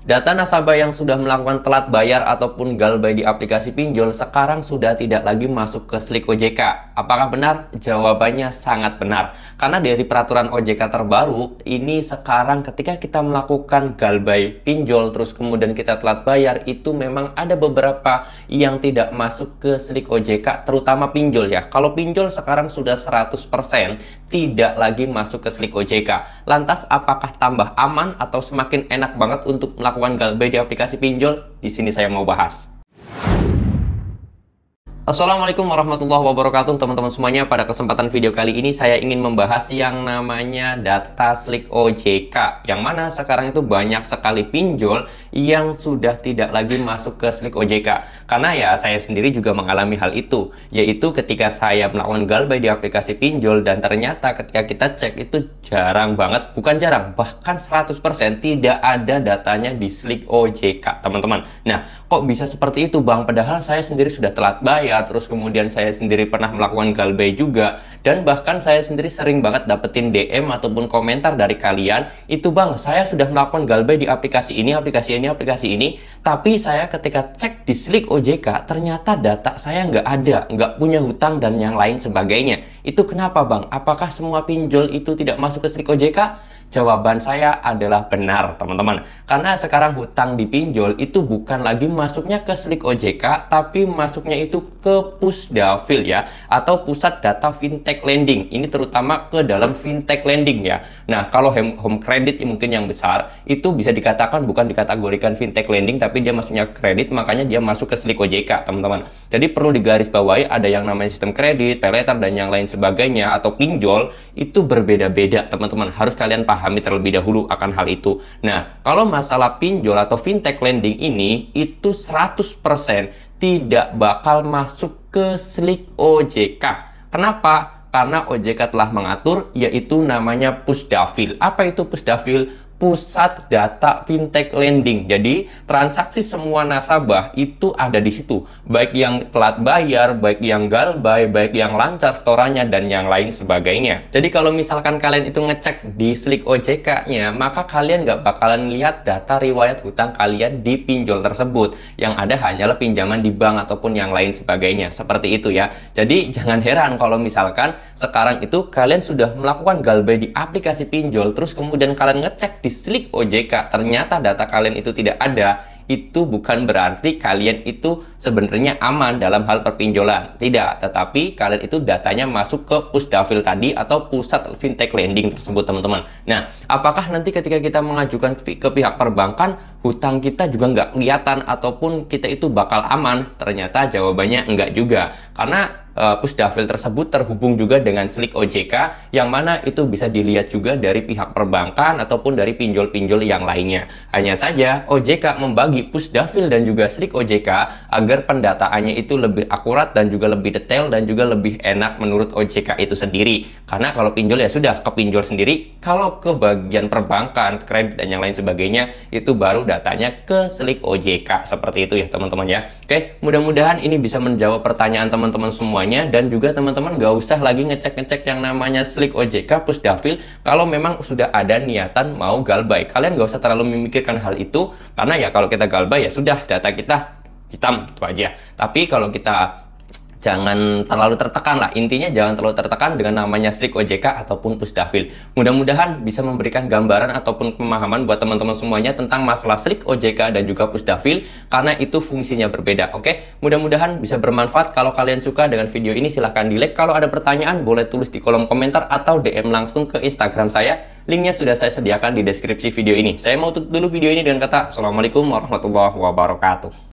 Data nasabah yang sudah melakukan telat bayar ataupun galbay di aplikasi pinjol sekarang sudah tidak lagi masuk ke slik OJK. Apakah benar? Jawabannya sangat benar. Karena dari peraturan OJK terbaru, ini sekarang ketika kita melakukan galbay pinjol terus kemudian kita telat bayar, itu memang ada beberapa yang tidak masuk ke slik OJK, terutama pinjol ya. Kalau pinjol sekarang sudah 100% tidak lagi masuk ke slik OJK. Lantas apakah tambah aman atau semakin enak banget untuk melakukan melakukan galbe di aplikasi pinjol? Di sini saya mau bahas. Assalamualaikum warahmatullahi wabarakatuh teman-teman semuanya pada kesempatan video kali ini saya ingin membahas yang namanya data slick OJK yang mana sekarang itu banyak sekali pinjol yang sudah tidak lagi masuk ke slick OJK karena ya saya sendiri juga mengalami hal itu yaitu ketika saya melakukan galbay di aplikasi pinjol dan ternyata ketika kita cek itu jarang banget bukan jarang bahkan 100% tidak ada datanya di slick OJK teman-teman nah kok bisa seperti itu Bang padahal saya sendiri sudah telat bayar terus kemudian saya sendiri pernah melakukan galbay juga, dan bahkan saya sendiri sering banget dapetin DM ataupun komentar dari kalian, itu bang, saya sudah melakukan galbay di aplikasi ini, aplikasi ini, aplikasi ini, tapi saya ketika cek di Slick OJK, ternyata data saya nggak ada, nggak punya hutang dan yang lain sebagainya. Itu kenapa bang? Apakah semua pinjol itu tidak masuk ke Slick OJK? Jawaban saya adalah benar, teman-teman. Karena sekarang hutang di pinjol itu bukan lagi masuknya ke Slick OJK, tapi masuknya itu ke ke Pusdafil ya, ya atau Pusat Data Fintech Lending. Ini terutama ke dalam fintech lending ya. Nah, kalau home, home credit ya mungkin yang besar itu bisa dikatakan bukan dikategorikan fintech lending tapi dia masuknya kredit makanya dia masuk ke selik OJK, teman-teman. Jadi perlu digarisbawahi ada yang namanya sistem kredit, peleter dan yang lain sebagainya atau pinjol itu berbeda-beda, teman-teman. Harus kalian pahami terlebih dahulu akan hal itu. Nah, kalau masalah pinjol atau fintech lending ini itu 100% tidak bakal masuk ke slick OJK. Kenapa? Karena OJK telah mengatur yaitu namanya pusdafil. Apa itu pusdafil? pusat data fintech lending. Jadi, transaksi semua nasabah itu ada di situ. Baik yang telat bayar, baik yang gal, baik yang lancar setorannya, dan yang lain sebagainya. Jadi, kalau misalkan kalian itu ngecek di slick OJK-nya, maka kalian nggak bakalan lihat data riwayat hutang kalian di pinjol tersebut. Yang ada hanyalah pinjaman di bank ataupun yang lain sebagainya. Seperti itu ya. Jadi, jangan heran kalau misalkan sekarang itu kalian sudah melakukan galbay di aplikasi pinjol, terus kemudian kalian ngecek di Slick OJK ternyata data kalian itu tidak ada, itu bukan berarti kalian itu sebenarnya aman dalam hal perpinjolan. Tidak, tetapi kalian itu datanya masuk ke pusdafil tadi atau pusat fintech lending tersebut, teman-teman. Nah, apakah nanti ketika kita mengajukan ke pihak perbankan, hutang kita juga nggak kelihatan ataupun kita itu bakal aman? Ternyata jawabannya enggak juga. Karena uh, pusdafil tersebut terhubung juga dengan Slick OJK yang mana itu bisa dilihat juga dari pihak perbankan ataupun dari pinjol-pinjol yang lainnya. Hanya saja OJK membagi pusdafil dan juga Slick OJK agar pendataannya itu lebih akurat dan juga lebih detail dan juga lebih enak menurut OJK itu sendiri. Karena kalau pinjol ya sudah ke pinjol sendiri, kalau ke bagian perbankan, kredit dan yang lain sebagainya itu baru datanya ke Slick OJK seperti itu ya teman-teman ya. Oke, mudah-mudahan ini bisa menjawab pertanyaan teman-teman semua semuanya dan juga teman-teman gak usah lagi ngecek-ngecek yang namanya slick OJK pusdafil kalau memang sudah ada niatan mau galbay kalian gak usah terlalu memikirkan hal itu karena ya kalau kita galbay ya sudah data kita hitam itu aja tapi kalau kita jangan terlalu tertekan lah. Intinya jangan terlalu tertekan dengan namanya strik OJK ataupun pusdafil. Mudah-mudahan bisa memberikan gambaran ataupun pemahaman buat teman-teman semuanya tentang masalah strik OJK dan juga pusdafil karena itu fungsinya berbeda. Oke, mudah-mudahan bisa bermanfaat. Kalau kalian suka dengan video ini silahkan di like. Kalau ada pertanyaan boleh tulis di kolom komentar atau DM langsung ke Instagram saya. Linknya sudah saya sediakan di deskripsi video ini. Saya mau tutup dulu video ini dengan kata Assalamualaikum warahmatullahi wabarakatuh.